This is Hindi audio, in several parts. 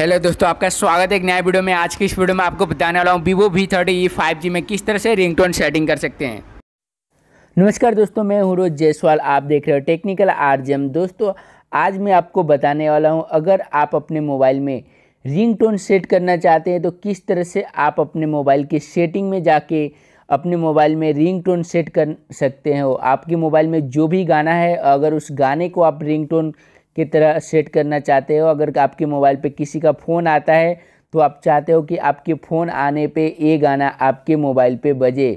हेलो दोस्तों आपका स्वागत है एक नया वीडियो में आज की इस वीडियो में आपको बताने वाला हूँ Vivo V thirty E five G में किस तरह से रिंगटोन सेटिंग कर सकते हैं नमस्कार दोस्तों मैं हूँ रोज जयसवाल आप देख रहे हो टेक्निकल आरजेम दोस्तों आज मैं आपको बताने वाला हूँ अगर आप अपने मोबाइल में टोन सेट करना चाहते हैं तो किस तरह से आप अपने मोबाइल की सेटिंग में जाके अपने मोबाइल में रिंग टोन सेट कर सकते हो आपके मोबाइल में जो भी गाना है अगर उस गाने को आप रिंग टोन की तरह सेट करना चाहते हो अगर आपके मोबाइल पे किसी का फ़ोन आता है तो आप चाहते हो कि आपके फ़ोन आने पे ये गाना आपके मोबाइल पे बजे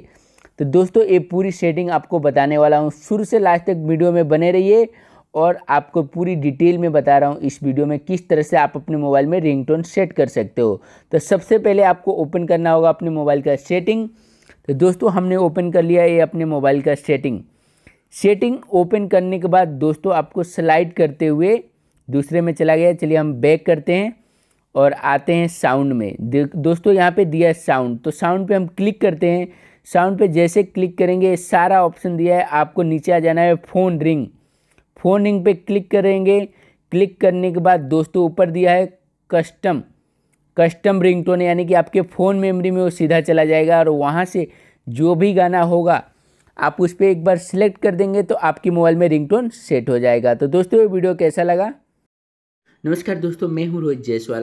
तो दोस्तों ये पूरी सेटिंग आपको बताने वाला हूँ शुरू से लास्ट तक वीडियो में बने रहिए और आपको पूरी डिटेल में बता रहा हूँ इस वीडियो में किस तरह से आप अपने मोबाइल में रिंगटोन सेट कर सकते हो तो सबसे पहले आपको ओपन करना होगा अपने मोबाइल का सेटिंग तो दोस्तों हमने ओपन कर लिया ये अपने मोबाइल का सेटिंग सेटिंग ओपन करने के बाद दोस्तों आपको स्लाइड करते हुए दूसरे में चला गया चलिए हम बैक करते हैं और आते हैं साउंड में दोस्तों यहाँ पे दिया है साउंड तो साउंड पे हम क्लिक करते हैं साउंड पे जैसे क्लिक करेंगे सारा ऑप्शन दिया है आपको नीचे आ जाना है फ़ोन रिंग फ़ोन रिंग पे क्लिक करेंगे क्लिक करने के बाद दोस्तों ऊपर दिया है कस्टम कस्टम रिंगटोन यानी कि आपके फ़ोन मेमोरी में वो सीधा चला जाएगा और वहाँ से जो भी गाना होगा आप उस पर एक बार सिलेक्ट कर देंगे तो आपके मोबाइल में रिंगटोन सेट हो जाएगा तो दोस्तों ये वीडियो कैसा लगा नमस्कार दोस्तों मैं हूँ रोहित जायसवाल